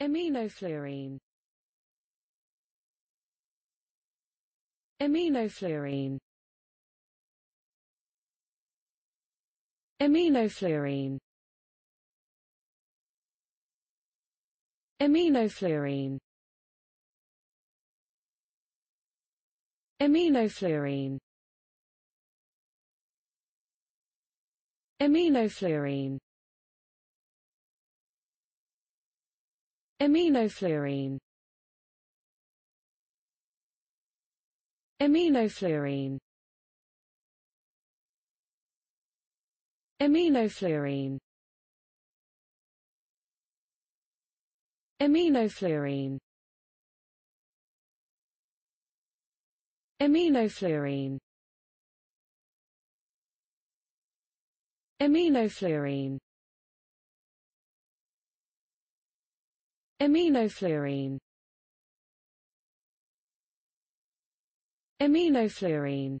Aminofluorine Aminofluorine Aminofluorine Aminofluorine Aminofluorine Aminofluorine Aminofluorine Aminofluorine Aminofluorine Aminofluorine Aminofluorine Aminofluorine Aminofluorine Aminofluorine